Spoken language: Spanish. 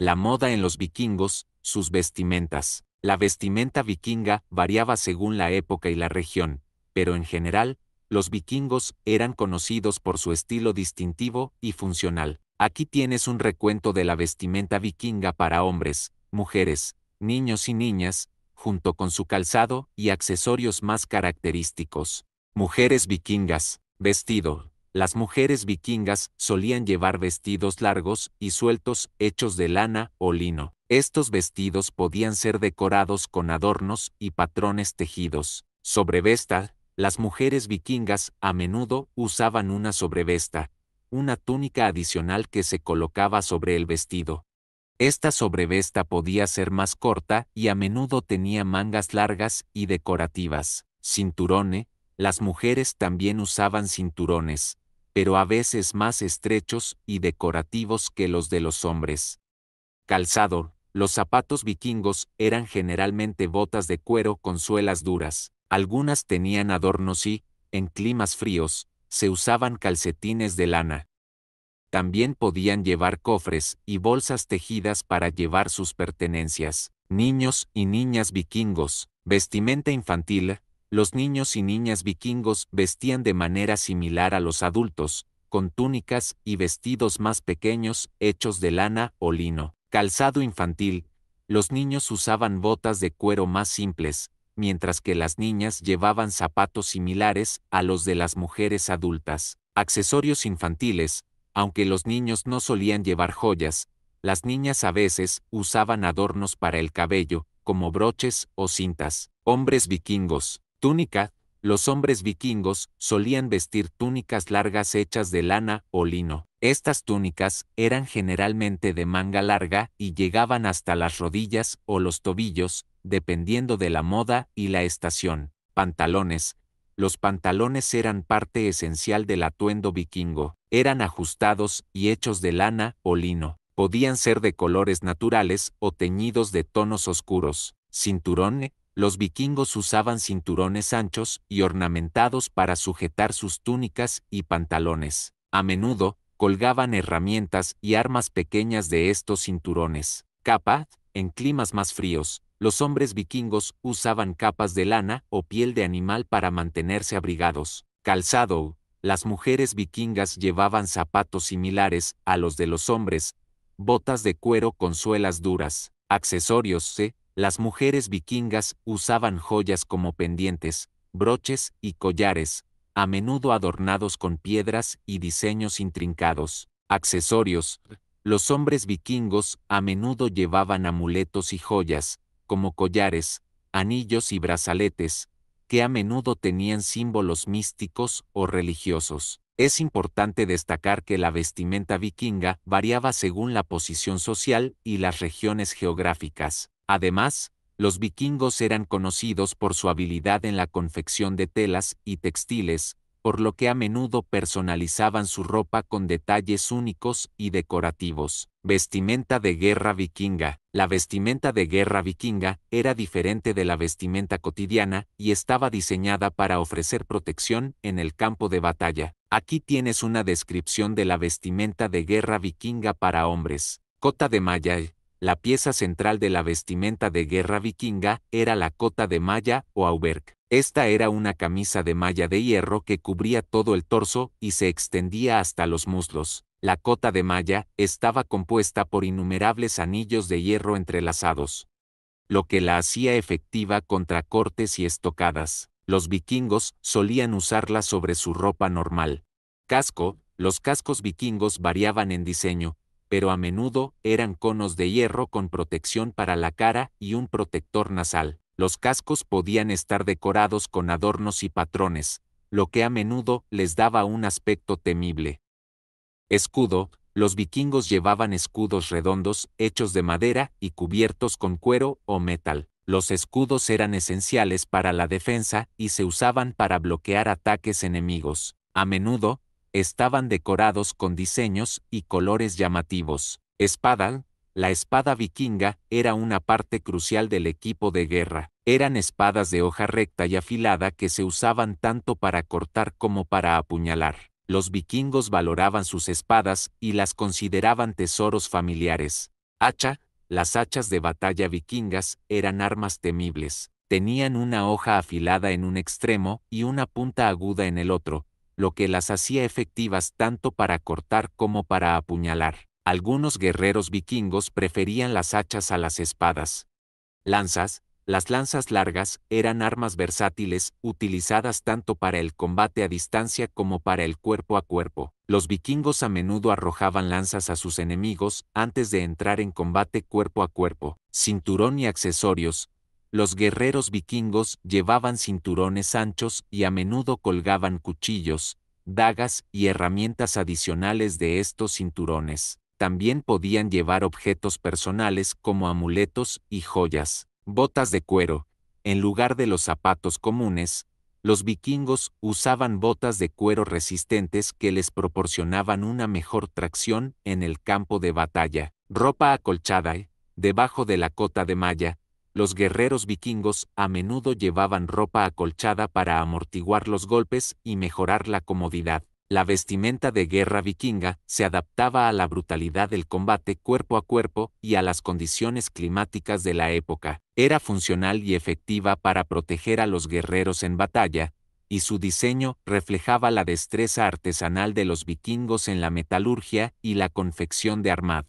la moda en los vikingos, sus vestimentas. La vestimenta vikinga variaba según la época y la región, pero en general, los vikingos eran conocidos por su estilo distintivo y funcional. Aquí tienes un recuento de la vestimenta vikinga para hombres, mujeres, niños y niñas, junto con su calzado y accesorios más característicos. Mujeres vikingas, vestido, las mujeres vikingas solían llevar vestidos largos y sueltos hechos de lana o lino. Estos vestidos podían ser decorados con adornos y patrones tejidos. Sobrevesta, las mujeres vikingas a menudo usaban una sobrevesta, una túnica adicional que se colocaba sobre el vestido. Esta sobrevesta podía ser más corta y a menudo tenía mangas largas y decorativas. Cinturone, las mujeres también usaban cinturones, pero a veces más estrechos y decorativos que los de los hombres. Calzado, los zapatos vikingos eran generalmente botas de cuero con suelas duras, algunas tenían adornos y, en climas fríos, se usaban calcetines de lana. También podían llevar cofres y bolsas tejidas para llevar sus pertenencias. Niños y niñas vikingos, vestimenta infantil, los niños y niñas vikingos vestían de manera similar a los adultos, con túnicas y vestidos más pequeños, hechos de lana o lino. Calzado infantil. Los niños usaban botas de cuero más simples, mientras que las niñas llevaban zapatos similares a los de las mujeres adultas. Accesorios infantiles. Aunque los niños no solían llevar joyas, las niñas a veces usaban adornos para el cabello, como broches o cintas. Hombres vikingos. Túnica. Los hombres vikingos solían vestir túnicas largas hechas de lana o lino. Estas túnicas eran generalmente de manga larga y llegaban hasta las rodillas o los tobillos, dependiendo de la moda y la estación. Pantalones. Los pantalones eran parte esencial del atuendo vikingo. Eran ajustados y hechos de lana o lino. Podían ser de colores naturales o teñidos de tonos oscuros. Cinturón los vikingos usaban cinturones anchos y ornamentados para sujetar sus túnicas y pantalones. A menudo, colgaban herramientas y armas pequeñas de estos cinturones. Capa, en climas más fríos, los hombres vikingos usaban capas de lana o piel de animal para mantenerse abrigados. Calzado, las mujeres vikingas llevaban zapatos similares a los de los hombres, botas de cuero con suelas duras. Accesorios, eh, las mujeres vikingas usaban joyas como pendientes, broches y collares, a menudo adornados con piedras y diseños intrincados. Accesorios. Los hombres vikingos a menudo llevaban amuletos y joyas, como collares, anillos y brazaletes, que a menudo tenían símbolos místicos o religiosos. Es importante destacar que la vestimenta vikinga variaba según la posición social y las regiones geográficas. Además, los vikingos eran conocidos por su habilidad en la confección de telas y textiles, por lo que a menudo personalizaban su ropa con detalles únicos y decorativos. Vestimenta de guerra vikinga. La vestimenta de guerra vikinga era diferente de la vestimenta cotidiana y estaba diseñada para ofrecer protección en el campo de batalla. Aquí tienes una descripción de la vestimenta de guerra vikinga para hombres. Cota de malla la pieza central de la vestimenta de guerra vikinga era la cota de malla o auberg. Esta era una camisa de malla de hierro que cubría todo el torso y se extendía hasta los muslos. La cota de malla estaba compuesta por innumerables anillos de hierro entrelazados, lo que la hacía efectiva contra cortes y estocadas. Los vikingos solían usarla sobre su ropa normal. Casco, los cascos vikingos variaban en diseño, pero a menudo eran conos de hierro con protección para la cara y un protector nasal. Los cascos podían estar decorados con adornos y patrones, lo que a menudo les daba un aspecto temible. Escudo, los vikingos llevaban escudos redondos, hechos de madera y cubiertos con cuero o metal. Los escudos eran esenciales para la defensa y se usaban para bloquear ataques enemigos. A menudo, estaban decorados con diseños y colores llamativos. Espada, la espada vikinga, era una parte crucial del equipo de guerra. Eran espadas de hoja recta y afilada que se usaban tanto para cortar como para apuñalar. Los vikingos valoraban sus espadas y las consideraban tesoros familiares. Hacha, las hachas de batalla vikingas eran armas temibles. Tenían una hoja afilada en un extremo y una punta aguda en el otro, lo que las hacía efectivas tanto para cortar como para apuñalar. Algunos guerreros vikingos preferían las hachas a las espadas. Lanzas, las lanzas largas, eran armas versátiles, utilizadas tanto para el combate a distancia como para el cuerpo a cuerpo. Los vikingos a menudo arrojaban lanzas a sus enemigos antes de entrar en combate cuerpo a cuerpo. Cinturón y accesorios, los guerreros vikingos llevaban cinturones anchos y a menudo colgaban cuchillos, dagas y herramientas adicionales de estos cinturones. También podían llevar objetos personales como amuletos y joyas, botas de cuero. En lugar de los zapatos comunes, los vikingos usaban botas de cuero resistentes que les proporcionaban una mejor tracción en el campo de batalla. Ropa acolchada, debajo de la cota de malla, los guerreros vikingos a menudo llevaban ropa acolchada para amortiguar los golpes y mejorar la comodidad. La vestimenta de guerra vikinga se adaptaba a la brutalidad del combate cuerpo a cuerpo y a las condiciones climáticas de la época. Era funcional y efectiva para proteger a los guerreros en batalla, y su diseño reflejaba la destreza artesanal de los vikingos en la metalurgia y la confección de armad.